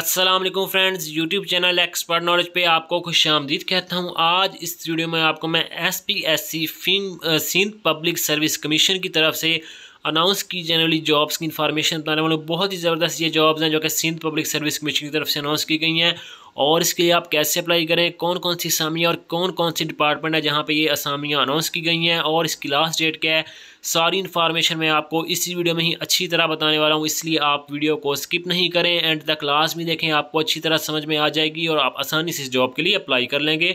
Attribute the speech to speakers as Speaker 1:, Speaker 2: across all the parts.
Speaker 1: Aslam friends YouTube channel expert knowledge पे आपको खुश आमदीद कहता हूँ आज इस वीडियो में आपको मैं एस पी एस सी फिन सिंध पब्लिक सर्विस कमीशन की तरफ से अनाउंस की जाने वाली जॉब्स की इन्फॉर्मेशन बताने वाले बहुत ही ज़बरदस्त ये जॉब्स हैं जो कि सिंध पब्लिक सर्विस कमीशन की तरफ से अनाउंस की गई हैं और इसके लिए आप कैसे अप्लाई करें कौन कौन सी असामियाँ और कौन कौन सी डिपार्टमेंट है जहाँ पर ये असामियाँ अनाउंस की गई हैं और इसकी लास्ट डेट क्या है सारी इन्फॉर्मेशन मैं आपको इसी वीडियो में ही अच्छी तरह बताने वाला हूँ इसलिए आप वीडियो को स्किप नहीं करें एंड तक लास्ट भी देखें आपको अच्छी तरह समझ में आ जाएगी और आप आसानी से इस जॉब के लिए अप्लाई कर लेंगे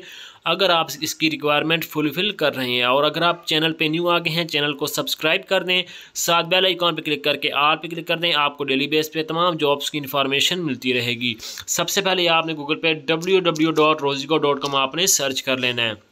Speaker 1: अगर आप इसकी रिक्वायरमेंट फुलफिल कर रहे हैं और अगर आप चैनल पे न्यू आ गए हैं चैनल को सब्सक्राइब कर दें साथ बेल आइकॉन पे क्लिक करके आर पे क्लिक कर दें आपको डेली बेस पे तमाम जॉब्स की इन्फॉर्मेशन मिलती रहेगी सबसे पहले आपने गूगल पे डब्ल्यू आपने सर्च कर लेना है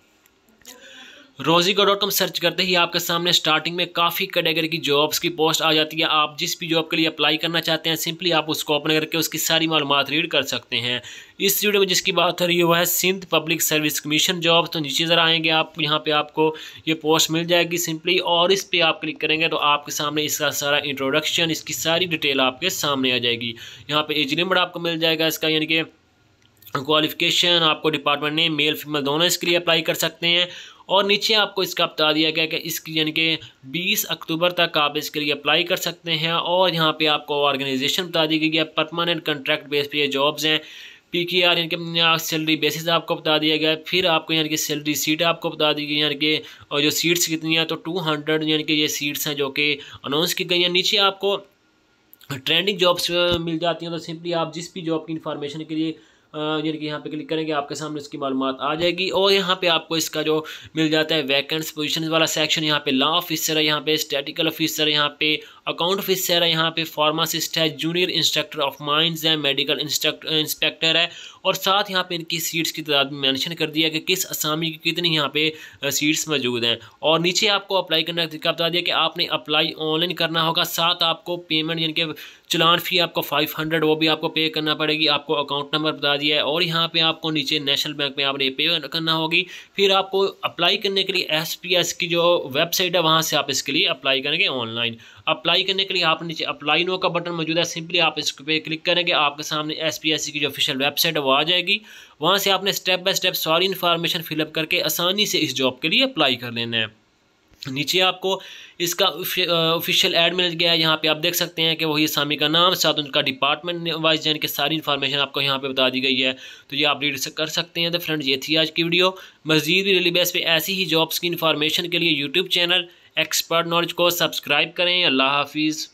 Speaker 1: रोजी का डॉट कॉम सर्च करते ही आपके सामने स्टार्टिंग में काफ़ी कैटेगरी की जॉब्स की पोस्ट आ जाती है आप जिस भी जॉब के लिए अप्लाई करना चाहते हैं सिंपली आप उसको ओपन करके उसकी सारी मालूम रीड कर सकते हैं इस वीडियो में जिसकी बात हो रही है वह है Sindh public service commission job तो नीचे ज़रा आएंगे आप यहाँ पर आपको ये पोस्ट मिल जाएगी सिंपली और इस पर आप क्लिक करेंगे तो आपके सामने इसका सारा इंट्रोडक्शन इसकी सारी डिटेल आपके सामने आ जाएगी यहाँ पर एज लिमिट आपको मिल जाएगा इसका यानी कि क्वालिफिकेशन आपको डिपार्टमेंट नेम मेल फीमेल दोनों इसके लिए अप्लाई कर सकते हैं और नीचे आपको इसका बता दिया गया कि इसकी यानी कि 20 अक्टूबर तक आप इसके लिए अप्लाई कर सकते हैं और यहाँ पे आपको ऑर्गेनाइजेशन बता दी गई है परमानेंट कॉन्ट्रैक्ट बेस पे ये जॉब्स हैं पी के आर यानी कि सैलरी बेसिस आपको बता दिया गया फिर आपको यानी कि सैलरी सीट आपको बता दी गई यानी कि और जो सीट्स कितनी हैं तो टू हंड्रेड यानी कि ये सीट्स हैं जो कि अनाउंस की गई हैं नीचे आपको ट्रेंडिंग जॉब्स मिल जाती हैं तो सिंपली आप जिस भी जॉब की इन्फॉर्मेशन के लिए यानी कि यहाँ पे क्लिक करेंगे आपके सामने इसकी मालूम आ जाएगी और यहाँ पे आपको इसका जो मिल जाता है वैकेंस पोजिशन वाला सेक्शन यहाँ पे लॉ ऑफिसर है यहाँ पे स्टैटिकल ऑफिसर है यहाँ पे अकाउंट ऑफिसर है यहाँ पे फार्मासिस्ट है जूनियर इंस्ट्रक्टर ऑफ माइंड है मेडिकल इंस्पेक्टर है और साथ यहाँ पे इनकी सीट्स की तादाद में मैंशन कर दिया कि किस असामी की कितनी यहाँ पे सीट्स मौजूद हैं और नीचे आपको अप्लाई करने का तरीका बता दिया कि आपने अप्लाई ऑनलाइन करना होगा साथ आपको पेमेंट यानी कि चलान फ़ी आपको फाइव हंड्रेड वो भी आपको पे करना पड़ेगी आपको अकाउंट नंबर बता दिया दिया है और यहाँ पे आपको नीचे नेशनल बैंक में आपने पे करना होगी फिर आपको अप्लाई करने के लिए एस की जो वेबसाइट है वहाँ से आप इसके लिए अप्लाई करेंगे ऑनलाइन अप्लाई करने के लिए आप नीचे अप्लाई नो का बटन मौजूद है सिंपली आप इस पर क्लिक करेंगे आपके सामने एस की जो ऑफिशियल वेबसाइट है वो आ जाएगी वहाँ से आपने स्टेप बाय स्टेप सारी इन्फॉर्मेशन फिलअप करके आसानी से इस जॉब के लिए अप्लाई कर लेना है नीचे आपको इसका ऑफिशियल एड मिल गया है यहाँ पे आप देख सकते हैं कि वही सामी का नाम साथ उनका डिपार्टमेंट वाइज जैन के सारी इन्फॉर्मेशन आपको यहाँ पे बता दी गई है तो ये आप रीड कर सकते हैं तो फ्रेंड्स ये थी आज की वीडियो मजीद भी डेली बेस पर ऐसी ही जॉब्स की इन्फॉर्मेशन के लिए यूट्यूब चैनल एक्सपर्ट नॉलेज को सब्सक्राइब करें अल्लाह हाफिज़